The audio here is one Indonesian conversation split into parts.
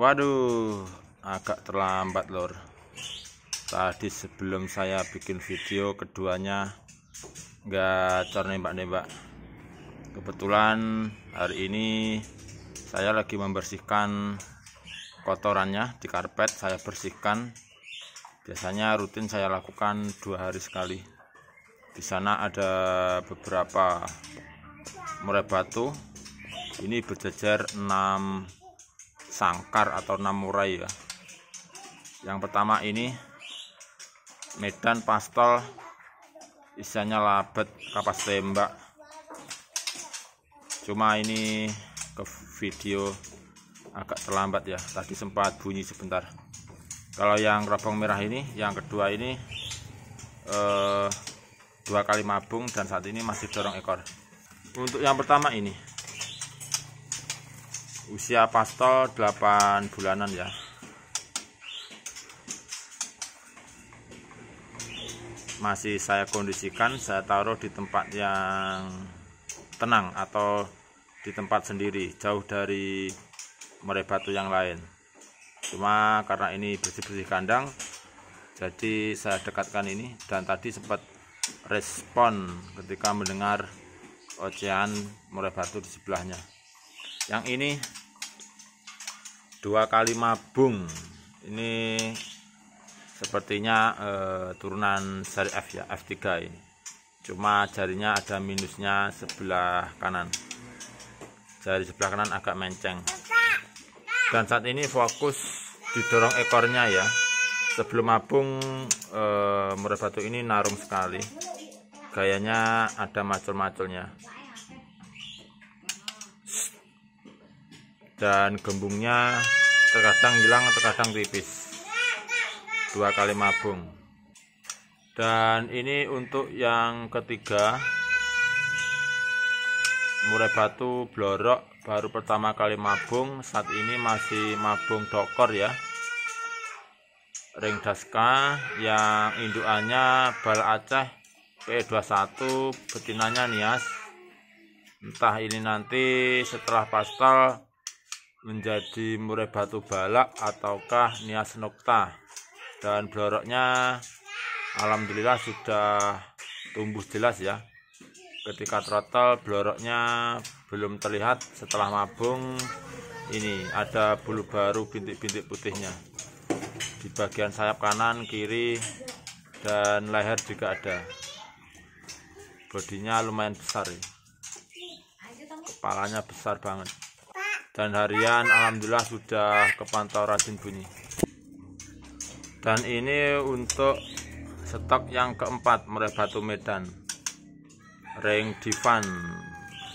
waduh agak terlambat lor tadi sebelum saya bikin video keduanya gacor nembak-nembak kebetulan hari ini saya lagi membersihkan kotorannya di karpet saya bersihkan biasanya rutin saya lakukan dua hari sekali di sana ada beberapa murai batu ini berjejer 6 sangkar atau namurai ya yang pertama ini medan pastel isinya labet kapas tembak cuma ini ke video agak terlambat ya tadi sempat bunyi sebentar kalau yang kerabong merah ini yang kedua ini eh, dua kali mabung dan saat ini masih dorong ekor untuk yang pertama ini usia pastel 8 bulanan ya masih saya kondisikan saya taruh di tempat yang tenang atau di tempat sendiri jauh dari murai yang lain cuma karena ini bersih-bersih kandang jadi saya dekatkan ini dan tadi sempat respon ketika mendengar ocehan murai di sebelahnya yang ini dua kali mabung ini sepertinya eh, turunan jari F ya F3 ini cuma jarinya ada minusnya sebelah kanan jari sebelah kanan agak menceng dan saat ini fokus didorong ekornya ya sebelum mabung eh, murah batu ini narung sekali gayanya ada macul-maculnya dan gembungnya terkadang hilang terkadang tipis dua kali mabung dan ini untuk yang ketiga murai batu blorok baru pertama kali mabung saat ini masih mabung dokor ya ring daska yang induannya bal Aceh P21 betinanya nias entah ini nanti setelah pastel menjadi murai batu balak ataukah nias nokta dan bloroknya alhamdulillah sudah tumbuh jelas ya ketika trotol bloroknya belum terlihat setelah mabung ini ada bulu baru bintik-bintik putihnya di bagian sayap kanan kiri dan leher juga ada bodinya lumayan besar ya. kepalanya besar banget dan harian Alhamdulillah sudah kepantau rajin bunyi dan ini untuk stok yang keempat merah batu medan ring divan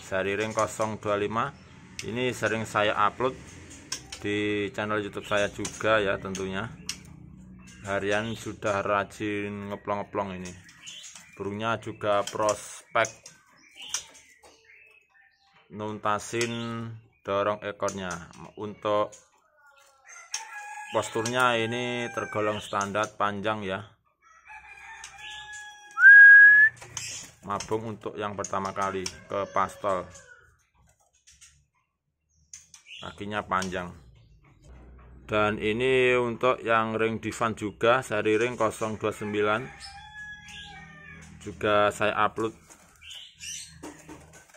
seri ring 025 ini sering saya upload di channel youtube saya juga ya tentunya harian sudah rajin ngeplong-ngeplong ini burungnya juga prospek nuntasin dorong ekornya untuk posturnya ini tergolong standar panjang ya mabung untuk yang pertama kali ke pastel kakinya panjang dan ini untuk yang ring divan juga seri ring 029 juga saya upload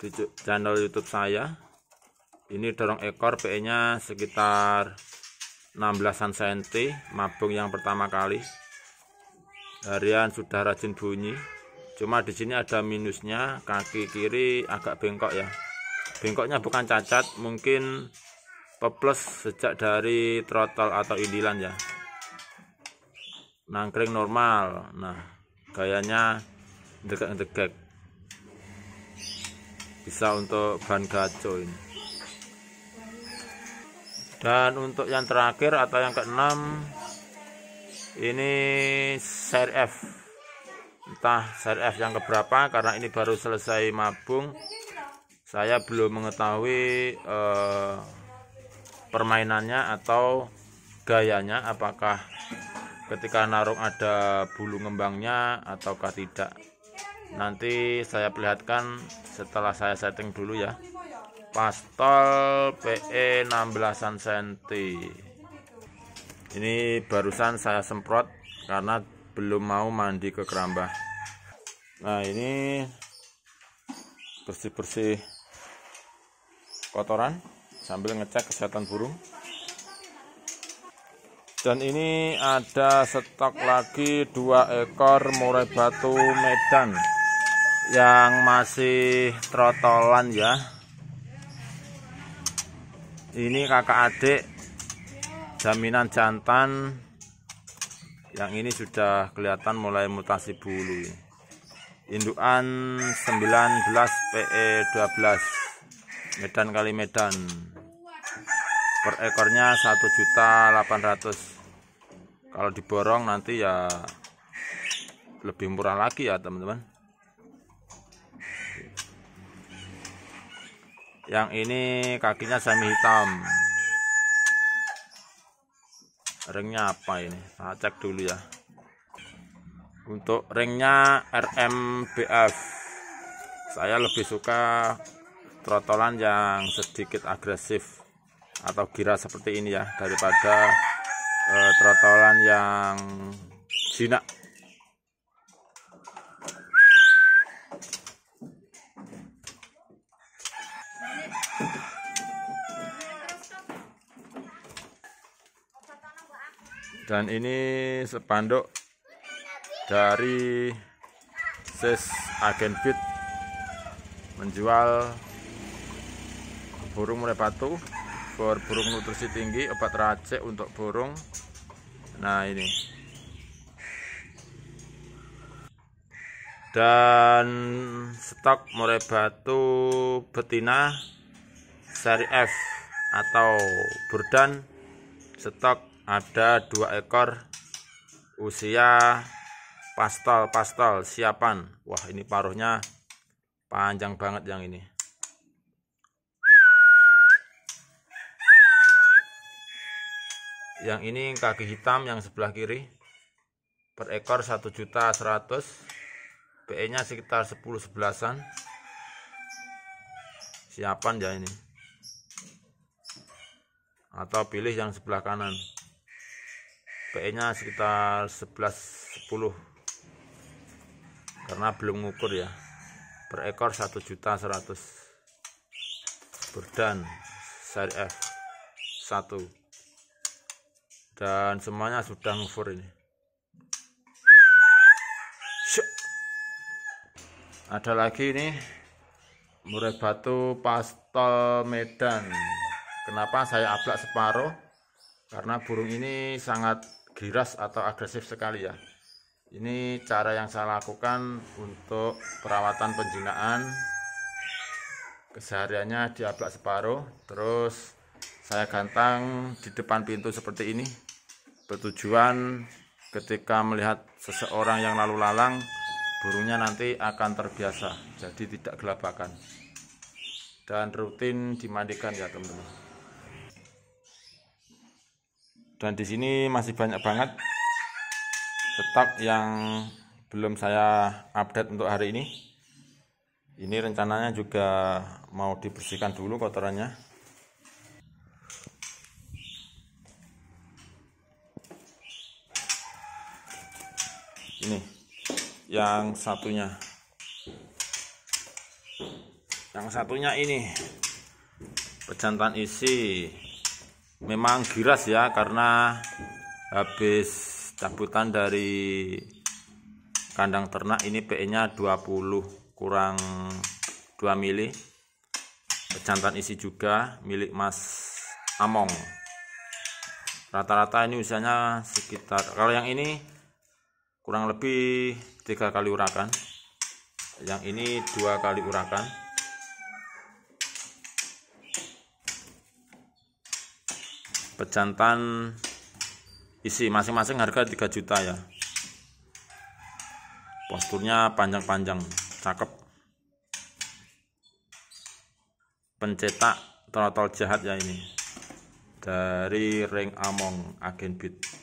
di channel youtube saya ini dorong ekor PE nya sekitar 16an cm mabung yang pertama kali harian sudah rajin bunyi cuma di sini ada minusnya kaki kiri agak bengkok ya bengkoknya bukan cacat mungkin peples sejak dari trotol atau idilan ya nangkring normal nah gayanya degak-degak bisa untuk ban gaco ini dan untuk yang terakhir atau yang keenam ini seri F entah seri F yang keberapa karena ini baru selesai mabung saya belum mengetahui eh, permainannya atau gayanya apakah ketika narung ada bulu ngembangnya ataukah tidak nanti saya perlihatkan setelah saya setting dulu ya Pastel PE 16an senti ini barusan saya semprot karena belum mau mandi ke keramba nah ini bersih-bersih kotoran sambil ngecek kesehatan burung dan ini ada stok lagi dua ekor murai batu medan yang masih trotolan ya ini kakak adik jaminan jantan yang ini sudah kelihatan mulai mutasi bulu indukan 19 PE12 Medan kali Medan per ekornya 1 juta 800 kalau diborong nanti ya lebih murah lagi ya teman-teman yang ini kakinya semi hitam ringnya apa ini saya nah, cek dulu ya untuk ringnya RMBF saya lebih suka trotolan yang sedikit agresif atau gira seperti ini ya daripada eh, trotolan yang jinak dan ini sepanduk dari ses agen fit menjual burung mulai batu for burung nutrisi tinggi obat racik untuk burung nah ini dan stok murai batu betina seri F atau burdan stok ada dua ekor usia pastel-pastel siapan. Wah, ini paruhnya panjang banget yang ini. Yang ini kaki hitam yang sebelah kiri. Per ekor 1 juta 100. Pe nya sekitar 10 sebelasan. Siapan ya ini. Atau pilih yang sebelah kanan. PE nya sekitar 11 10 karena belum ngukur ya per ekor 1 juta 100 berdan seri F 1 dan semuanya sudah ngukur ini ada lagi ini murai batu pastel Medan kenapa saya aplak separuh karena burung ini sangat giras atau agresif sekali ya ini cara yang saya lakukan untuk perawatan penjinaan kesehariannya diablak separuh terus saya gantang di depan pintu seperti ini bertujuan ketika melihat seseorang yang lalu lalang burungnya nanti akan terbiasa jadi tidak gelabakan dan rutin dimandikan ya teman-teman dan di sini masih banyak banget tetap yang belum saya update untuk hari ini ini rencananya juga mau dibersihkan dulu kotorannya ini yang satunya yang satunya ini pejantan isi memang giras ya karena habis cabutan dari kandang ternak ini PE-nya 20 kurang 2 mili pejantan isi juga milik Mas Among rata-rata ini usianya sekitar kalau yang ini kurang lebih tiga kali urakan yang ini dua kali urakan pejantan isi masing-masing harga 3 juta ya posturnya panjang-panjang cakep pencetak trotol jahat ya ini dari ring among agen beat